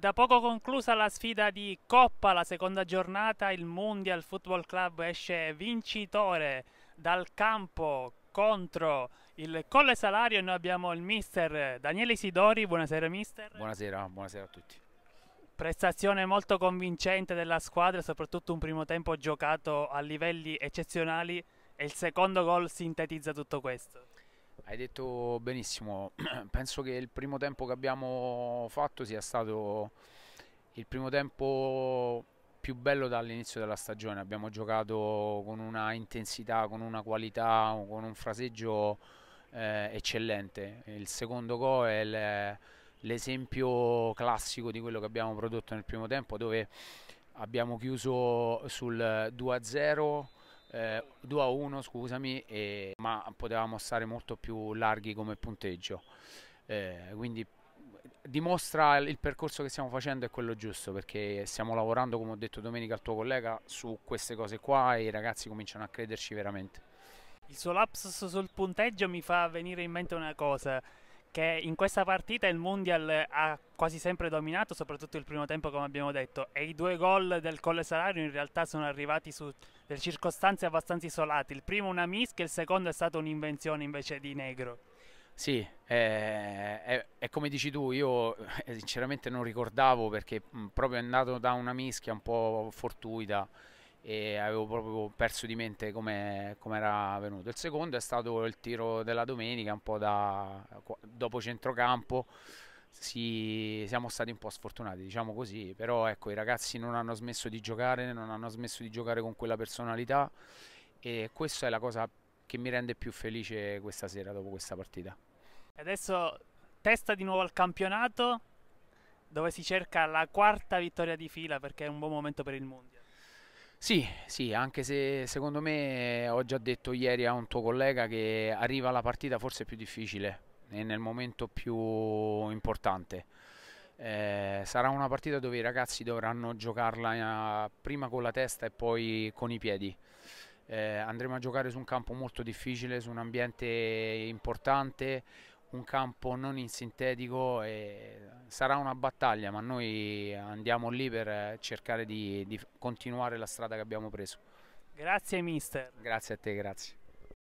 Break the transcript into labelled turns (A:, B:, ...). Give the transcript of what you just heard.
A: da poco conclusa la sfida di Coppa, la seconda giornata, il Mundial Football Club esce vincitore dal campo contro il Colle Salario e noi abbiamo il mister Daniele Isidori, buonasera mister.
B: Buonasera, buonasera a tutti.
A: Prestazione molto convincente della squadra, soprattutto un primo tempo giocato a livelli eccezionali e il secondo gol sintetizza tutto questo.
B: Hai detto benissimo, penso che il primo tempo che abbiamo fatto sia stato il primo tempo più bello dall'inizio della stagione, abbiamo giocato con una intensità, con una qualità, con un fraseggio eh, eccellente. Il secondo gol è l'esempio classico di quello che abbiamo prodotto nel primo tempo dove abbiamo chiuso sul 2-0 2 eh, a 1 scusami, e, ma potevamo stare molto più larghi come punteggio. Eh, quindi dimostra il percorso che stiamo facendo è quello giusto perché stiamo lavorando come ho detto domenica al tuo collega su queste cose qua e i ragazzi cominciano a crederci veramente
A: il suo lapsus sul punteggio mi fa venire in mente una cosa che in questa partita il Mundial ha quasi sempre dominato, soprattutto il primo tempo come abbiamo detto, e i due gol del Colle Salario in realtà sono arrivati su delle circostanze abbastanza isolate, il primo una mischia, il secondo è stata un'invenzione invece di Negro.
B: Sì, è, è, è come dici tu, io eh, sinceramente non ricordavo perché proprio è andato da una mischia un po' fortuita e avevo proprio perso di mente come, come era venuto. Il secondo è stato il tiro della domenica, un po' da, dopo centrocampo. Si, siamo stati un po' sfortunati, diciamo così, però ecco, i ragazzi non hanno smesso di giocare, non hanno smesso di giocare con quella personalità e questa è la cosa che mi rende più felice questa sera dopo questa partita.
A: Adesso testa di nuovo al campionato dove si cerca la quarta vittoria di fila perché è un buon momento per il Mondiale.
B: Sì, sì, anche se secondo me ho già detto ieri a un tuo collega che arriva la partita forse più difficile e nel momento più importante. Eh, sarà una partita dove i ragazzi dovranno giocarla eh, prima con la testa e poi con i piedi. Eh, andremo a giocare su un campo molto difficile, su un ambiente importante, un campo non in sintetico e sarà una battaglia, ma noi andiamo lì per cercare di, di continuare la strada che abbiamo preso. Grazie mister. Grazie a te, grazie.